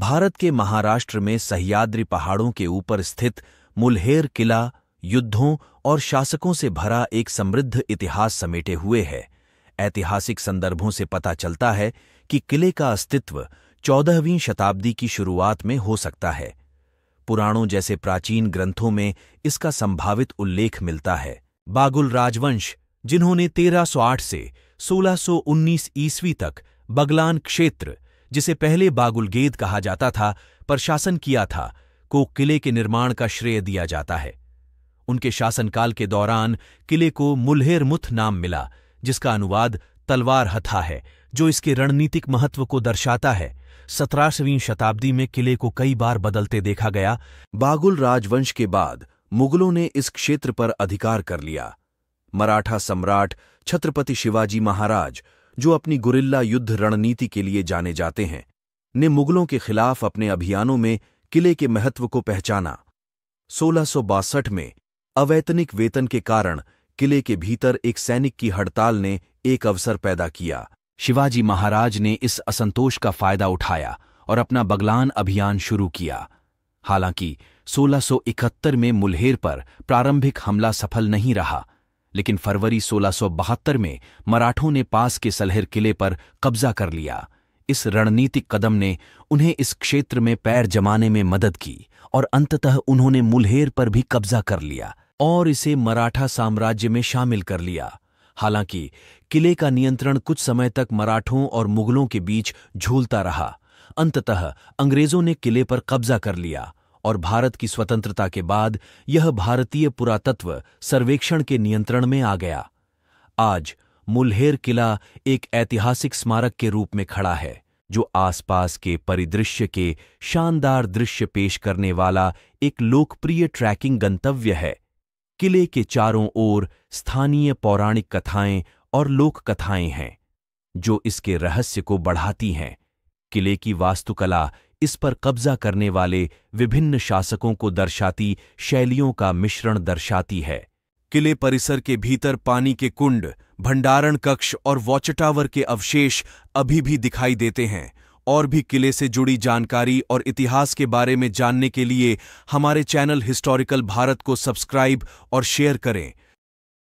भारत के महाराष्ट्र में सह्याद्री पहाड़ों के ऊपर स्थित मुल्हेर किला युद्धों और शासकों से भरा एक समृद्ध इतिहास समेटे हुए है ऐतिहासिक संदर्भों से पता चलता है कि किले का अस्तित्व चौदहवीं शताब्दी की शुरुआत में हो सकता है पुराणों जैसे प्राचीन ग्रंथों में इसका संभावित उल्लेख मिलता है बागुल राजवंश जिन्होंने 1308 से 1619 ईस्वी तक बगलान क्षेत्र जिसे पहले बागुलगेद कहा जाता था पर शासन किया था को किले के निर्माण का श्रेय दिया जाता है उनके शासनकाल के दौरान किले को मुल्हेरमुथ नाम मिला जिसका अनुवाद तलवार हथा है जो इसके रणनीतिक महत्व को दर्शाता है सत्रहवीं शताब्दी में किले को कई बार बदलते देखा गया बागुल राजवंश के बाद मुगलों ने इस क्षेत्र पर अधिकार कर लिया मराठा सम्राट छत्रपति शिवाजी महाराज जो अपनी गुरिल्ला युद्ध रणनीति के लिए जाने जाते हैं ने मुगलों के खिलाफ अपने अभियानों में किले के महत्व को पहचाना सोलह में अवैतनिक वेतन के कारण किले के भीतर एक सैनिक की हड़ताल ने एक अवसर पैदा किया शिवाजी महाराज ने इस असंतोष का फायदा उठाया और अपना बगलान अभियान शुरू किया हालांकि 1671 में मुल्हेर पर प्रारंभिक हमला सफल नहीं रहा लेकिन फरवरी सोलह में मराठों ने पास के सलहर किले पर कब्जा कर लिया इस रणनीतिक कदम ने उन्हें इस क्षेत्र में पैर जमाने में मदद की और अंततः उन्होंने मुल्हेर पर भी कब्जा कर लिया और इसे मराठा साम्राज्य में शामिल कर लिया हालांकि किले का नियंत्रण कुछ समय तक मराठों और मुगलों के बीच झूलता रहा अंततः अंग्रेजों ने किले पर कब्जा कर लिया और भारत की स्वतंत्रता के बाद यह भारतीय पुरातत्व सर्वेक्षण के नियंत्रण में आ गया आज मुल्हेर किला एक ऐतिहासिक स्मारक के रूप में खड़ा है जो आसपास के परिदृश्य के शानदार दृश्य पेश करने वाला एक लोकप्रिय ट्रैकिंग गंतव्य है किले के चारों ओर स्थानीय पौराणिक कथाएं और लोक कथाएं हैं जो इसके रहस्य को बढ़ाती हैं किले की वास्तुकला इस पर कब्जा करने वाले विभिन्न शासकों को दर्शाती शैलियों का मिश्रण दर्शाती है किले परिसर के भीतर पानी के कुंड भंडारण कक्ष और वॉचटावर के अवशेष अभी भी दिखाई देते हैं और भी किले से जुड़ी जानकारी और इतिहास के बारे में जानने के लिए हमारे चैनल हिस्टोरिकल भारत को सब्सक्राइब और शेयर करें